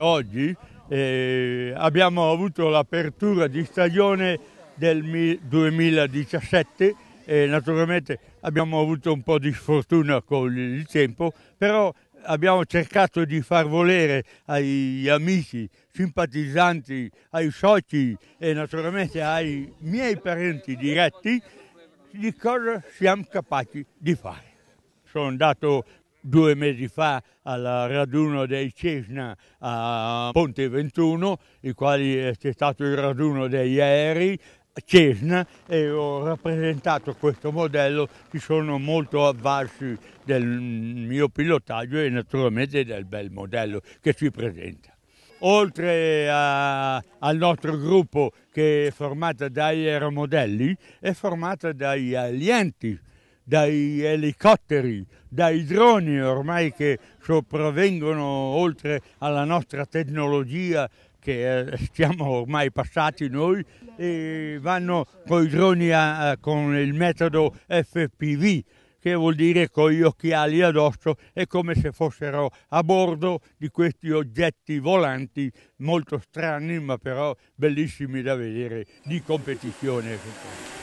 Oggi eh, abbiamo avuto l'apertura di stagione del 2017 e naturalmente abbiamo avuto un po' di sfortuna con il tempo, però abbiamo cercato di far volere agli amici, simpatizzanti, ai soci e naturalmente ai miei parenti diretti di cosa siamo capaci di fare. Sono andato due mesi fa al raduno dei Cesna a Ponte 21, i quali c'è stato il raduno degli aerei Cesna e ho rappresentato questo modello, ci sono molto avvalsi del mio pilotaggio e naturalmente del bel modello che si presenta. Oltre a, al nostro gruppo che è formato dagli aeromodelli, è formato dagli alienti dai elicotteri, dai droni ormai che sopravvengono oltre alla nostra tecnologia che eh, siamo ormai passati noi e vanno con i droni a, con il metodo FPV che vuol dire con gli occhiali addosso è come se fossero a bordo di questi oggetti volanti molto strani ma però bellissimi da vedere di competizione.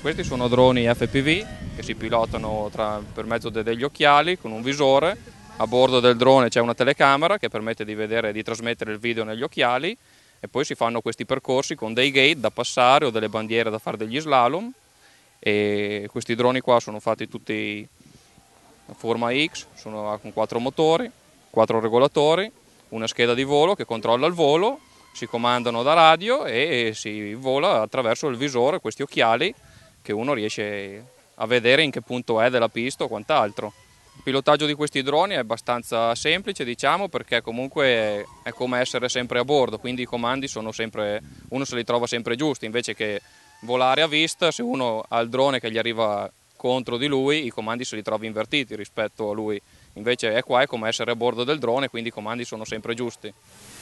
Questi sono droni FPV che si pilotano tra, per mezzo de, degli occhiali con un visore. A bordo del drone c'è una telecamera che permette di vedere e di trasmettere il video negli occhiali e poi si fanno questi percorsi con dei gate da passare o delle bandiere da fare degli slalom e questi droni qua sono fatti tutti a forma X, sono con quattro motori, quattro regolatori, una scheda di volo che controlla il volo si comandano da radio e si vola attraverso il visore questi occhiali che uno riesce a vedere in che punto è della pista o quant'altro. Il pilotaggio di questi droni è abbastanza semplice, diciamo, perché comunque è come essere sempre a bordo, quindi i comandi sono sempre, uno se li trova sempre giusti, invece che volare a vista, se uno ha il drone che gli arriva contro di lui, i comandi se li trova invertiti rispetto a lui. Invece è qua è come essere a bordo del drone, quindi i comandi sono sempre giusti.